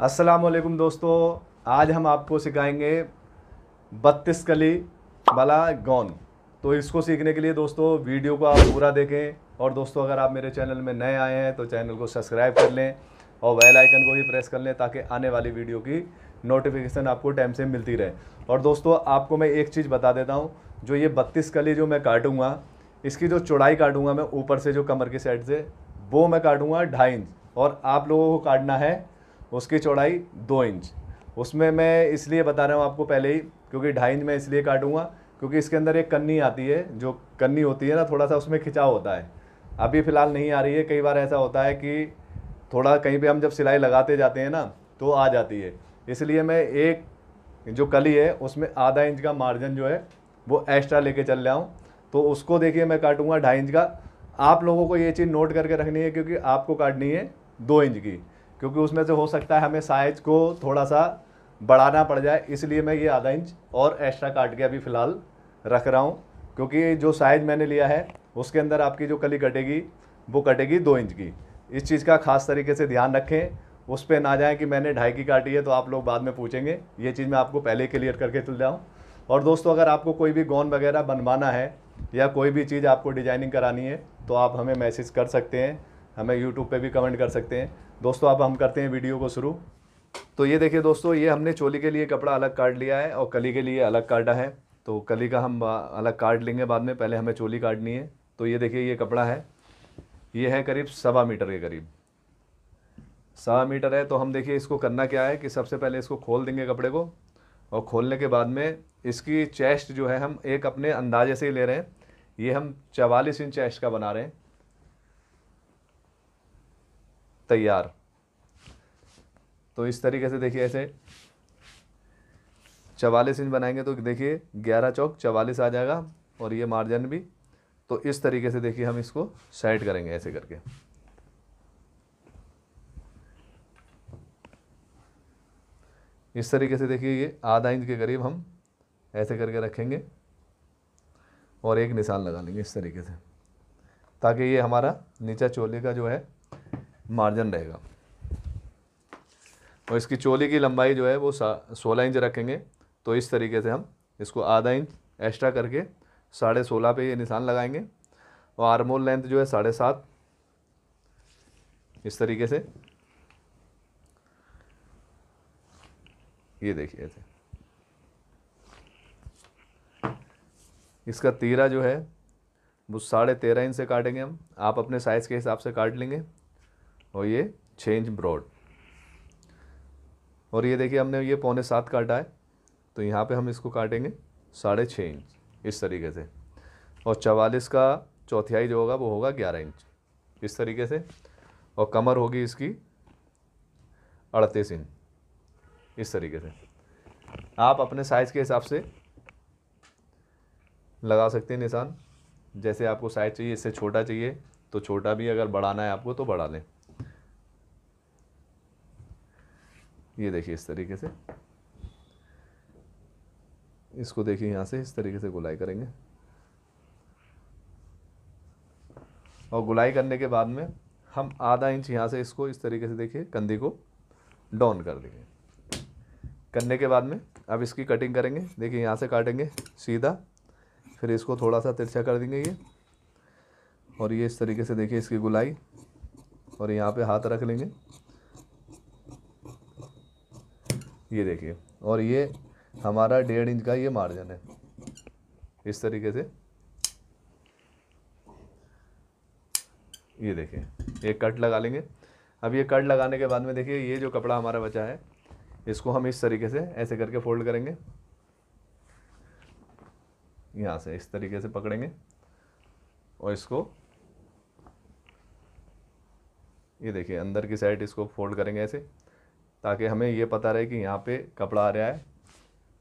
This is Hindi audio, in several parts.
वालेकुम दोस्तों आज हम आपको सिखाएंगे बत्तीस कली वाला गौन तो इसको सीखने के लिए दोस्तों वीडियो को आप पूरा देखें और दोस्तों अगर आप मेरे चैनल में नए आए हैं तो चैनल को सब्सक्राइब कर लें और बेल आइकन को भी प्रेस कर लें ताकि आने वाली वीडियो की नोटिफिकेशन आपको टाइम से मिलती रहे और दोस्तों आपको मैं एक चीज़ बता देता हूँ जो ये बत्तीस कली जो मैं काटूँगा इसकी जो चौड़ाई काटूँगा मैं ऊपर से जो कमर की साइड से वो मैं काटूँगा ढाई इंच और आप लोगों को काटना है उसकी चौड़ाई दो इंच उसमें मैं इसलिए बता रहा हूँ आपको पहले ही क्योंकि ढाई इंच मैं इसलिए काटूंगा क्योंकि इसके अंदर एक कन्नी आती है जो कन्नी होती है ना थोड़ा सा उसमें खिंचाव होता है अभी फ़िलहाल नहीं आ रही है कई बार ऐसा होता है कि थोड़ा कहीं पे हम जब सिलाई लगाते जाते हैं ना तो आ जाती है इसलिए मैं एक जो कली है उसमें आधा इंच का मार्जिन जो है वो एक्स्ट्रा लेके चल रहा हूँ तो उसको देखिए मैं काटूंगा ढाई इंच का आप लोगों को ये चीज़ नोट करके रखनी है क्योंकि आपको काटनी है दो इंच की क्योंकि उसमें से हो सकता है हमें साइज को थोड़ा सा बढ़ाना पड़ जाए इसलिए मैं ये आधा इंच और एक्स्ट्रा काट के अभी फ़िलहाल रख रहा हूँ क्योंकि जो साइज मैंने लिया है उसके अंदर आपकी जो कली कटेगी वो कटेगी दो इंच की इस चीज़ का खास तरीके से ध्यान रखें उस पर ना जाएँ कि मैंने ढाई की काटी है तो आप लोग बाद में पूछेंगे ये चीज़ मैं आपको पहले क्लियर करके चल जाऊँ और दोस्तों अगर आपको कोई भी गौन वगैरह बनवाना है या कोई भी चीज़ आपको डिजाइनिंग करानी है तो आप हमें मैसेज कर सकते हैं हमें यूट्यूब पे भी कमेंट कर सकते हैं दोस्तों अब हम करते हैं वीडियो को शुरू तो ये देखिए दोस्तों ये हमने चोली के लिए कपड़ा अलग काट लिया है और कली के लिए अलग काटा है तो कली का हम अलग काट लेंगे बाद में पहले हमें चोली काटनी है तो ये देखिए ये कपड़ा है ये है करीब सवा मीटर के करीब सवा मीटर है तो हम देखिए इसको करना क्या है कि सबसे पहले इसको खोल देंगे कपड़े को और खोलने के बाद में इसकी चेस्ट जो है हम एक अपने अंदाजे से ही ले रहे हैं ये हम चवालीस इंच चेस्ट का बना रहे हैं तैयार तो इस तरीके से देखिए ऐसे चवालीस इंच बनाएंगे तो देखिए ग्यारह चौक चवालीस आ जाएगा और ये मार्जिन भी तो इस तरीके से देखिए हम इसको साइड करेंगे ऐसे करके इस तरीके से देखिए ये आधा इंच के करीब हम ऐसे करके रखेंगे और एक निशान लगा लेंगे इस तरीके से ताकि ये हमारा नीचा चोले का जो है मार्जिन रहेगा और इसकी चोली की लंबाई जो है वो सोलह इंच रखेंगे तो इस तरीके से हम इसको आधा इंच एक्स्ट्रा करके साढ़े सोलह पे ये निशान लगाएंगे और आर्मोल लेंथ जो है साढ़े सात इस तरीके से ये देखिए ऐसे इसका तीरा जो है वो साढ़े तेरह इंच से काटेंगे हम आप अपने साइज़ के हिसाब से काट लेंगे और ये छः इंच ब्रॉड और ये देखिए हमने ये पौने सात काटा है तो यहाँ पे हम इसको काटेंगे साढ़े छः इंच इस तरीके से और चवालीस का चौथाई जो होगा वो होगा ग्यारह इंच इस तरीके से और कमर होगी इसकी अड़तीस इंच इस तरीके से आप अपने साइज़ के हिसाब से लगा सकते हैं निशान जैसे आपको साइज़ चाहिए इससे छोटा चाहिए तो छोटा भी अगर बढ़ाना है आपको तो बढ़ा लें ये देखिए इस तरीके से इसको देखिए यहाँ से इस तरीके से गुलाई करेंगे और गुलाई करने के बाद में हम आधा इंच यहाँ से इसको इस तरीके से देखिए कंधे को डाउन कर देंगे करने के बाद में अब इसकी कटिंग करेंगे देखिए यहाँ से काटेंगे सीधा फिर इसको थोड़ा सा तिरछा कर देंगे ये और ये इस तरीके से देखिए इसकी गुलाई और यहाँ पे हाथ रख लेंगे ये देखिए और ये हमारा डेढ़ इंच का ये मार्जिन है इस तरीके से ये देखिए एक कट लगा लेंगे अब ये कट लगाने के बाद में देखिए ये जो कपड़ा हमारा बचा है इसको हम इस तरीके से ऐसे करके फोल्ड करेंगे यहाँ से इस तरीके से पकड़ेंगे और इसको ये देखिए अंदर की साइड इसको फोल्ड करेंगे ऐसे ताकि हमें ये पता रहे कि यहाँ पे कपड़ा आ रहा है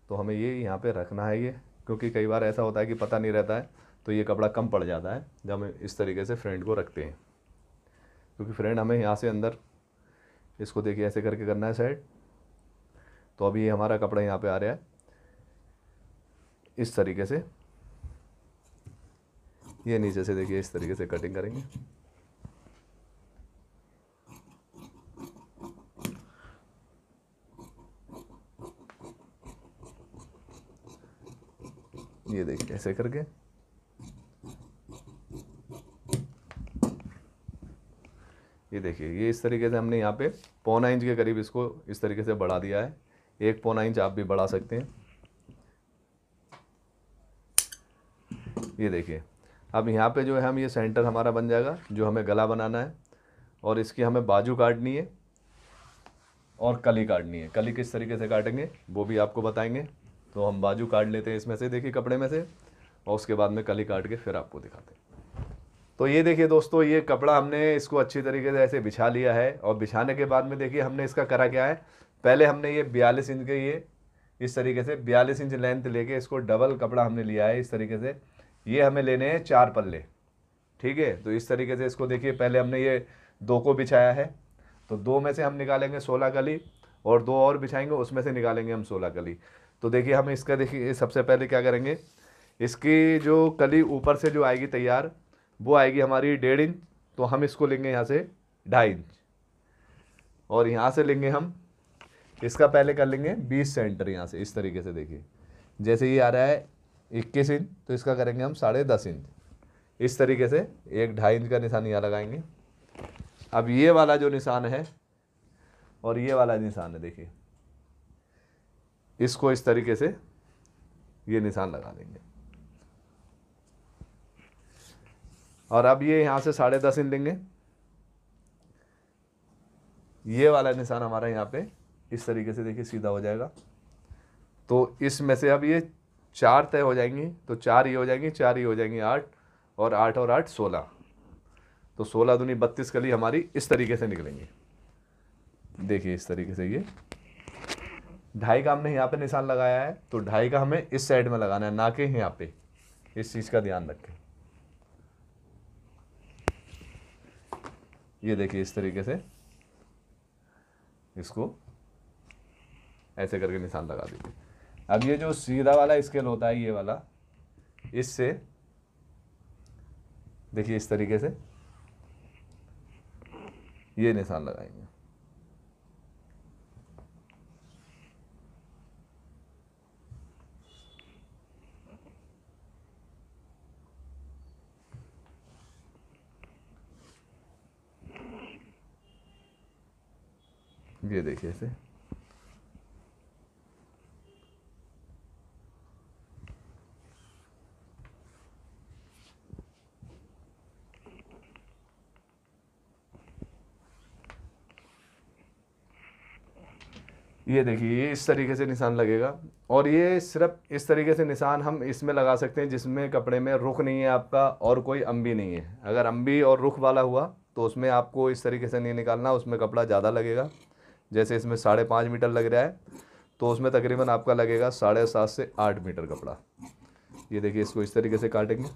तो हमें ये यहाँ पे रखना है ये क्योंकि कई बार ऐसा होता है कि पता नहीं रहता है तो ये कपड़ा कम पड़ जाता है जब हम इस तरीके से फ्रेंड को रखते हैं क्योंकि फ्रेंड हमें यहाँ से अंदर इसको देखिए ऐसे करके करना है साइड तो अभी ये हमारा कपड़ा यहाँ पर आ रहा है इस तरीके से ये नीचे से देखिए इस तरीके से कटिंग करेंगे ये देखिए ऐसे करके ये देखिए ये इस तरीके से हमने यहाँ पे पौना इंच के करीब इसको इस तरीके से बढ़ा दिया है एक पौना इंच आप भी बढ़ा सकते हैं ये देखिए अब यहाँ पे जो है हम ये सेंटर हमारा बन जाएगा जो हमें गला बनाना है और इसकी हमें बाजू काटनी है और कली काटनी है कली किस तरीके से काटेंगे वो भी आपको बताएंगे तो हम बाजू काट लेते हैं इसमें से देखिए कपड़े में से और उसके बाद में कली काट के फिर आपको दिखाते हैं तो ये देखिए दोस्तों ये कपड़ा हमने इसको अच्छी तरीके से ऐसे बिछा लिया है और बिछाने के बाद में देखिए हमने इसका करा क्या है पहले हमने ये बयालीस इंच के ये इस तरीके से बयालीस इंच लेंथ लेके इसको डबल कपड़ा हमने लिया है इस तरीके से ये हमें लेने हैं चार पल्ले ठीक है तो इस तरीके से इसको देखिए पहले हमने ये दो को बिछाया है तो दो में से हम निकालेंगे सोलह कली और दो और बिछाएंगे उसमें से निकालेंगे हम सोलह कली तो देखिए हम इसका देखिए सबसे पहले क्या करेंगे इसकी जो कली ऊपर से जो आएगी तैयार वो आएगी हमारी डेढ़ इंच तो हम इसको लेंगे यहाँ से ढाई इंच और यहाँ से लेंगे हम इसका पहले कर लेंगे बीस सेंटर यहाँ से इस तरीके से देखिए जैसे ये आ रहा है इक्कीस इंच तो इसका करेंगे हम साढ़े दस इंच इस तरीके से एक ढाई इंच का निशान यहाँ लगाएंगे अब ये वाला जो निशान है और ये वाला निशान है देखिए इसको इस तरीके से ये निशान लगा देंगे और अब ये यहाँ से साढ़े दस इंच लेंगे ये वाला निशान हमारा यहाँ पे इस तरीके से देखिए सीधा हो जाएगा तो इसमें से अब ये चार तय हो जाएंगी तो चार ये हो जाएंगी चार ये हो जाएंगी आठ और आठ और आठ सोलह तो सोलह दुनी बत्तीस कली हमारी इस तरीके से निकलेंगी देखिए इस तरीके से ये ढाई का हमने यहाँ पे निशान लगाया है तो ढाई का हमें इस साइड में लगाना है ना कि यहाँ पे इस चीज़ का ध्यान रखें ये देखिए इस तरीके से इसको ऐसे करके निशान लगा दीजिए अब ये जो सीधा वाला स्केल होता है ये वाला इससे देखिए इस तरीके से ये निशान लगाएंगे ये देखिए ऐसे ये देखिए ये इस तरीके से निशान लगेगा और ये सिर्फ इस तरीके से निशान हम इसमें लगा सकते हैं जिसमें कपड़े में रुख नहीं है आपका और कोई अम्बी नहीं है अगर अम्बी और रुख वाला हुआ तो उसमें आपको इस तरीके से नहीं निकालना उसमें कपड़ा ज़्यादा लगेगा जैसे इसमें साढ़े पाँच मीटर लग रहा है तो उसमें तकरीबन आपका लगेगा साढ़े सात से आठ मीटर कपड़ा ये देखिए इसको इस तरीके से काटेंगे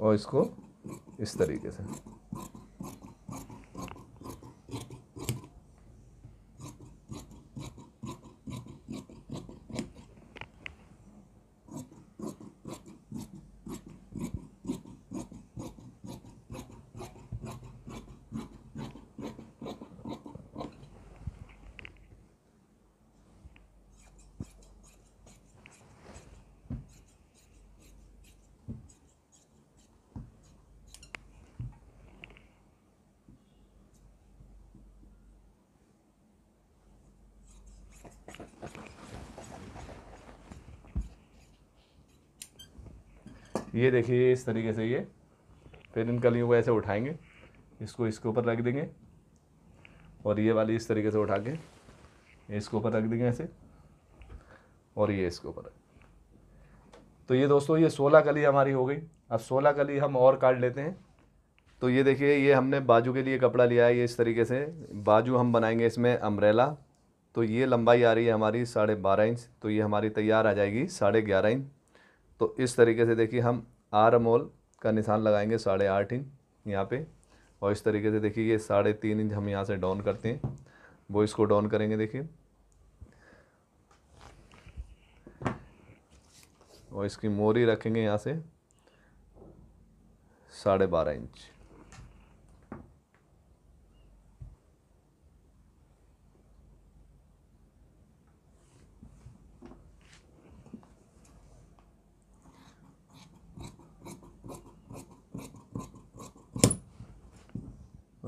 और इसको इस तरीके से ये देखिए इस तरीके से ये फिर इन कलियों को ऐसे उठाएंगे इसको इसके ऊपर रख देंगे और ये वाली इस तरीके से उठा के इसके ऊपर रख देंगे ऐसे और ये इसके ऊपर तो ये दोस्तों ये सोलह कली हमारी हो गई अब सोलह कली हम और काट लेते हैं तो ये देखिए ये हमने बाजू के लिए कपड़ा लिया है ये इस तरीके से बाजू हम बनाएंगे इसमें अम्ब्रेला तो ये लंबाई आ रही है हमारी साढ़े बारह इंच तो ये हमारी तैयार आ जाएगी साढ़े ग्यारह इंच तो इस तरीके से देखिए हम आर मोल का निशान लगाएंगे साढ़े आठ इंच यहाँ पे और इस तरीके से देखिए ये साढ़े तीन इंच हम यहाँ से डाउन करते हैं वो इसको डाउन करेंगे देखिए और इसकी मोरी रखेंगे यहाँ से साढ़े बारह इंच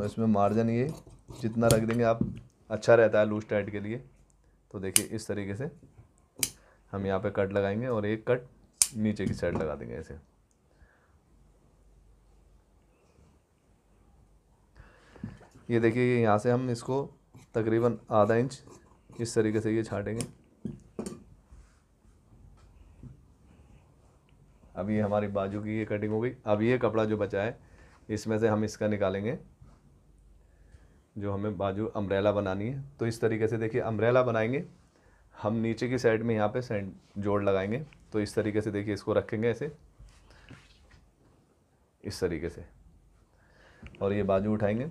और इसमें मार्जिन ये जितना रख देंगे आप अच्छा रहता है लूज टाइट के लिए तो देखिए इस तरीके से हम यहाँ पे कट लगाएंगे और एक कट नीचे की साइड लगा देंगे ऐसे ये देखिए यहाँ से हम इसको तकरीबन आधा इंच इस तरीके से ये छाटेंगे अब ये हमारी बाजू की ये कटिंग हो गई अब ये कपड़ा जो बचा है इसमें से हम इसका निकालेंगे जो हमें बाजू अम्ब्रेला बनानी है तो इस तरीके से देखिए अम्ब्रेला बनाएंगे हम नीचे की साइड में यहाँ पे सेंड जोड़ लगाएंगे तो इस तरीके से देखिए इसको रखेंगे ऐसे इस तरीके से और ये बाजू उठाएंगे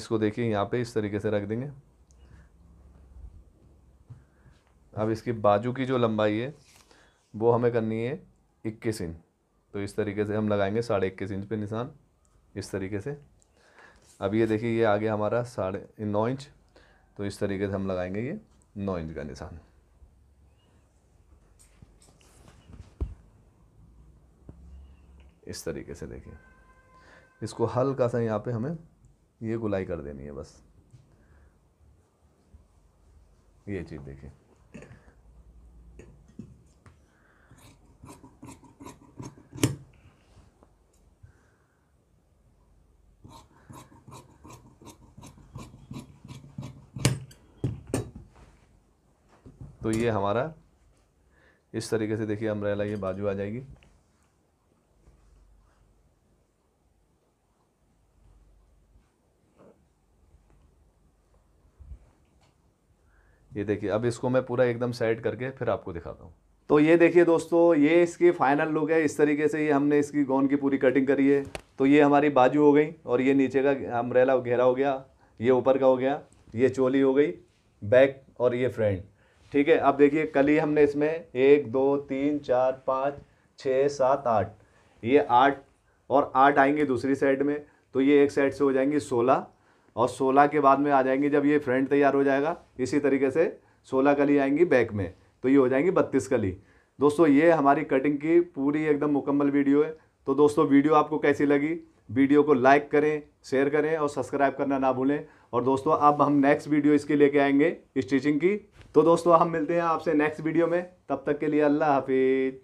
इसको देखिए यहाँ पे इस तरीके से रख देंगे अब इसकी बाजू की जो लंबाई है वो हमें करनी है इक्कीस इंच तो इस तरीके से हम लगाएंगे साढ़े इक्कीस इंच पे निशान इस तरीके से अब ये देखिए ये आ गया हमारा साढ़े नौ इंच तो इस तरीके से हम लगाएंगे ये नौ इंच का निशान इस तरीके से देखिए इसको हल्का सा यहाँ पे हमें ये गुलाई कर देनी है बस ये चीज़ देखिए तो ये हमारा इस तरीके से देखिए अम्ब्रेला ये बाजू आ जाएगी ये देखिए अब इसको मैं पूरा एकदम सेट करके फिर आपको दिखाता हूँ तो ये देखिए दोस्तों ये इसकी फाइनल लुक है इस तरीके से ये हमने इसकी गोन की पूरी कटिंग करी है तो ये हमारी बाजू हो गई और ये नीचे का अम्ब्रेला घेरा हो गया ये ऊपर का हो गया ये चोली हो गई बैक और ये फ्रंट ठीक है अब देखिए कल ही हमने इसमें एक दो तीन चार पाँच छः सात आठ ये आठ और आठ आएंगे दूसरी साइड में तो ये एक साइड से हो जाएंगी सोलह और सोलह के बाद में आ जाएंगी जब ये फ्रंट तैयार हो जाएगा इसी तरीके से सोलह कली आएंगी बैक में तो ये हो जाएंगी बत्तीस कली दोस्तों ये हमारी कटिंग की पूरी एकदम मुकम्मल वीडियो है तो दोस्तों वीडियो आपको कैसी लगी वीडियो को लाइक करें शेयर करें और सब्सक्राइब करना ना भूलें और दोस्तों अब हम नेक्स्ट वीडियो इसके लेके आएंगे स्टिचिंग की तो दोस्तों हम मिलते हैं आपसे नेक्स्ट वीडियो में तब तक के लिए अल्लाह हाफिज़